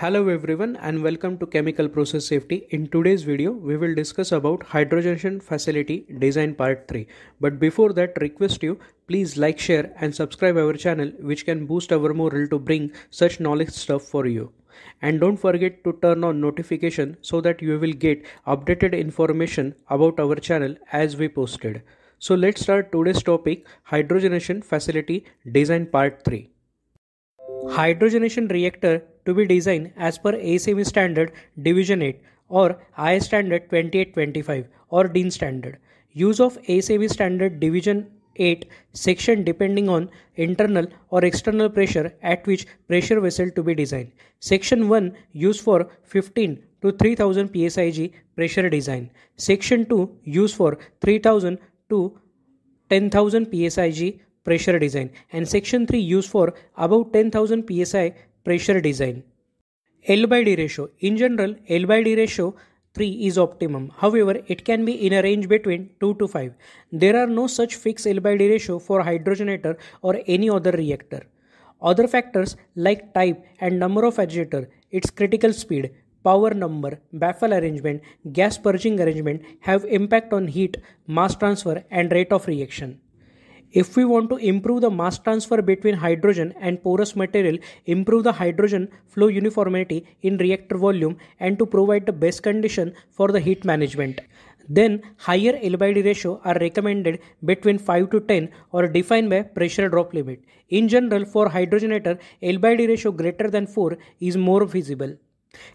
Hello everyone and welcome to Chemical Process Safety. In today's video, we will discuss about hydrogenation facility design part 3. But before that, request you please like, share and subscribe our channel which can boost our morale to bring such knowledge stuff for you. And don't forget to turn on notification so that you will get updated information about our channel as we posted. So let's start today's topic hydrogenation facility design part 3. Hydrogenation reactor to be designed as per ASME standard Division 8 or IS standard 2825 or Dean standard. Use of ASME standard Division 8 section depending on internal or external pressure at which pressure vessel to be designed. Section 1 used for 15 to 3000 psig pressure design. Section 2 used for 3000 to 10000 psig pressure design and section 3 used for above 10000 psi pressure design. L by D ratio. In general, L by D ratio 3 is optimum. However, it can be in a range between 2 to 5. There are no such fixed L by D ratio for hydrogenator or any other reactor. Other factors like type and number of agitator, its critical speed, power number, baffle arrangement, gas purging arrangement have impact on heat, mass transfer and rate of reaction if we want to improve the mass transfer between hydrogen and porous material, improve the hydrogen flow uniformity in reactor volume and to provide the best condition for the heat management. Then higher L ratio are recommended between 5 to 10 or defined by pressure drop limit. In general for hydrogenator L ratio greater than 4 is more feasible.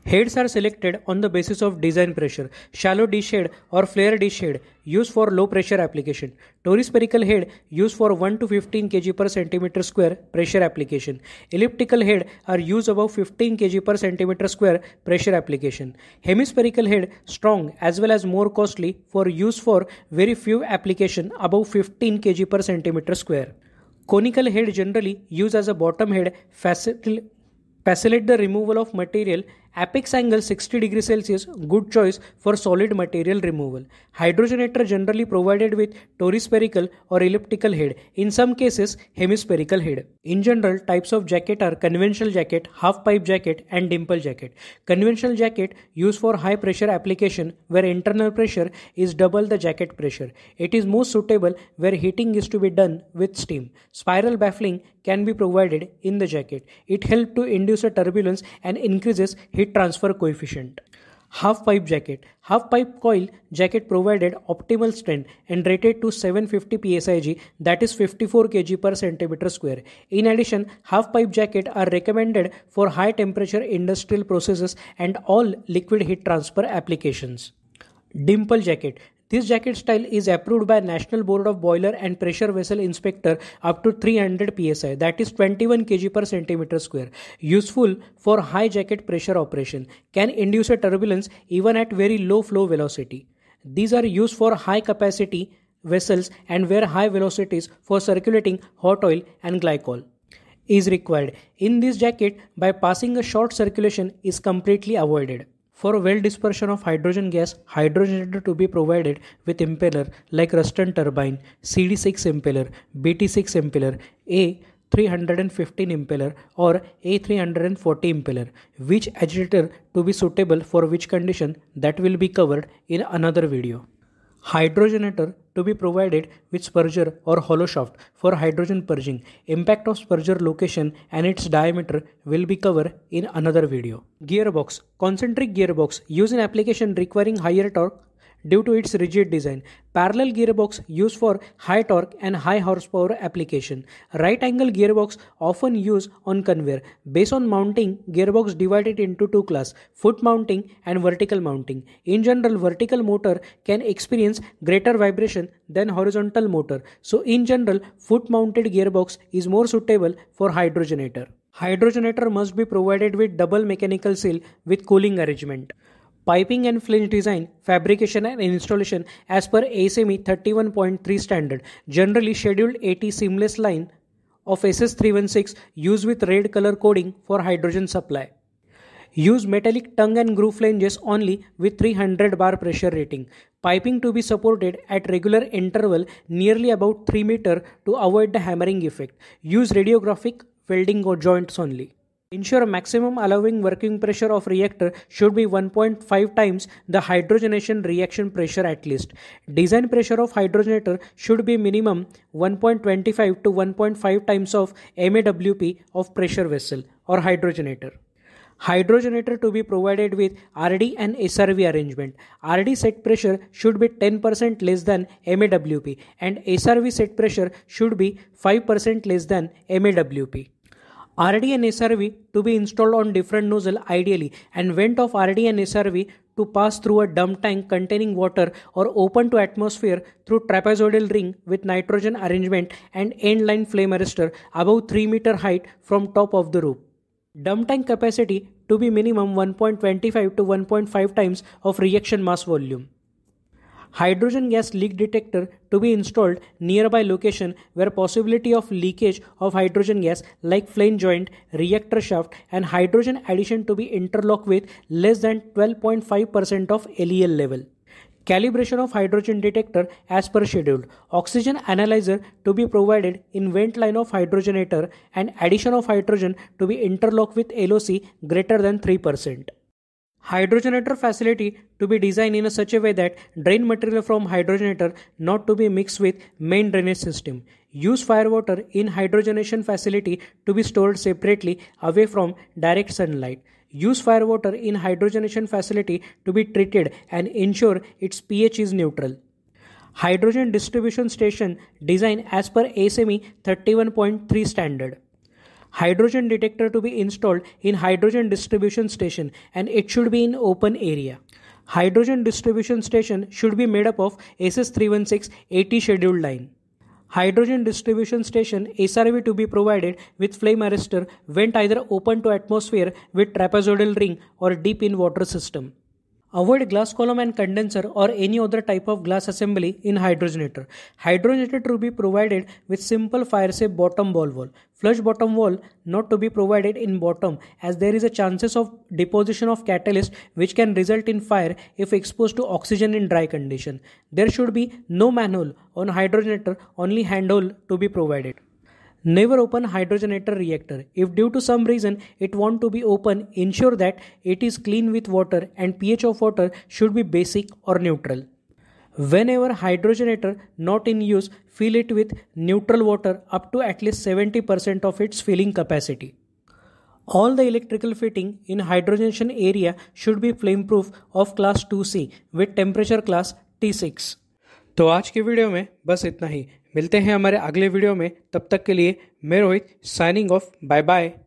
Heads are selected on the basis of design pressure, shallow D-shade or flare D-shade used for low pressure application, Torus spherical head used for 1 to 15 kg per centimeter square pressure application, elliptical head are used above 15 kg per centimeter square pressure application, hemispherical head strong as well as more costly for use for very few application above 15 kg per centimeter square. Conical head generally used as a bottom head facil facilitate the removal of material Apex angle 60 degrees Celsius, good choice for solid material removal. Hydrogenator generally provided with torispherical or elliptical head, in some cases hemispherical head. In general, types of jacket are conventional jacket, half pipe jacket and dimple jacket. Conventional jacket used for high pressure application where internal pressure is double the jacket pressure. It is most suitable where heating is to be done with steam. Spiral baffling can be provided in the jacket. It helps to induce a turbulence and increases heat heat transfer coefficient. Half pipe jacket. Half pipe coil jacket provided optimal strength and rated to 750 psig that is 54 kg per centimeter square. In addition, half pipe jacket are recommended for high temperature industrial processes and all liquid heat transfer applications dimple jacket this jacket style is approved by National Board of Boiler and Pressure Vessel Inspector up to 300 psi that is 21 kg per centimeter square. Useful for high jacket pressure operation. Can induce a turbulence even at very low flow velocity. These are used for high capacity vessels and where high velocities for circulating hot oil and glycol is required. In this jacket, by passing a short circulation is completely avoided. For well dispersion of hydrogen gas, hydrogenator to be provided with impeller like Ruston turbine, CD6 impeller, BT6 impeller, A315 impeller or A340 impeller, which agitator to be suitable for which condition that will be covered in another video. Hydrogenator to be provided with spurger or hollow shaft for hydrogen purging. Impact of spurger location and its diameter will be covered in another video. Gearbox. Concentric gearbox used in application requiring higher torque due to its rigid design. Parallel gearbox used for high torque and high horsepower application. Right angle gearbox often used on conveyor. Based on mounting, gearbox divided into two class, foot mounting and vertical mounting. In general, vertical motor can experience greater vibration than horizontal motor. So in general, foot mounted gearbox is more suitable for hydrogenator. Hydrogenator must be provided with double mechanical seal with cooling arrangement piping and flange design, fabrication and installation as per ASME 31.3 standard. Generally scheduled 80 seamless line of SS316 used with red color coding for hydrogen supply. Use metallic tongue and groove flanges only with 300 bar pressure rating. Piping to be supported at regular interval nearly about 3 meter to avoid the hammering effect. Use radiographic welding or joints only. Ensure maximum allowing working pressure of reactor should be 1.5 times the hydrogenation reaction pressure at least. Design pressure of hydrogenator should be minimum 1.25 to 1.5 times of MAWP of pressure vessel or hydrogenator hydrogenator to be provided with RD and SRV arrangement. RD set pressure should be 10% less than MAWP and SRV set pressure should be 5% less than MAWP. RD and SRV to be installed on different nozzle ideally and vent of RD and SRV to pass through a dump tank containing water or open to atmosphere through trapezoidal ring with nitrogen arrangement and end line flame arrestor above 3 meter height from top of the roof. Dump tank capacity to be minimum 1.25 to 1.5 times of reaction mass volume hydrogen gas leak detector to be installed nearby location where possibility of leakage of hydrogen gas like flame joint, reactor shaft and hydrogen addition to be interlocked with less than 12.5% of LEL level calibration of hydrogen detector as per schedule, oxygen analyzer to be provided in vent line of hydrogenator and addition of hydrogen to be interlocked with LOC greater than 3% hydrogenator facility to be designed in a such a way that drain material from hydrogenator not to be mixed with main drainage system use fire water in hydrogenation facility to be stored separately away from direct sunlight use fire water in hydrogenation facility to be treated and ensure its ph is neutral hydrogen distribution station design as per ASME 31.3 standard hydrogen detector to be installed in hydrogen distribution station and it should be in open area. Hydrogen distribution station should be made up of SS316 80 scheduled line. Hydrogen distribution station SRV to be provided with flame arrestor vent either open to atmosphere with trapezoidal ring or deep in water system. Avoid glass column and condenser or any other type of glass assembly in hydrogenator. Hydrogenator to be provided with simple fire safe bottom ball wall. Flush bottom wall not to be provided in bottom as there is a chances of deposition of catalyst which can result in fire if exposed to oxygen in dry condition. There should be no manhole on hydrogenator, only handhole to be provided. Never open hydrogenator reactor. If due to some reason it want to be open, ensure that it is clean with water and pH of water should be basic or neutral. Whenever hydrogenator not in use, fill it with neutral water up to at least 70% of its filling capacity. All the electrical fitting in hydrogenation area should be flame proof of class 2C with temperature class T6. तो आज के video में बस इतना ही मिलते हैं हमारे अगले वीडियो में तब तक के लिए मैं Rohit signing off bye bye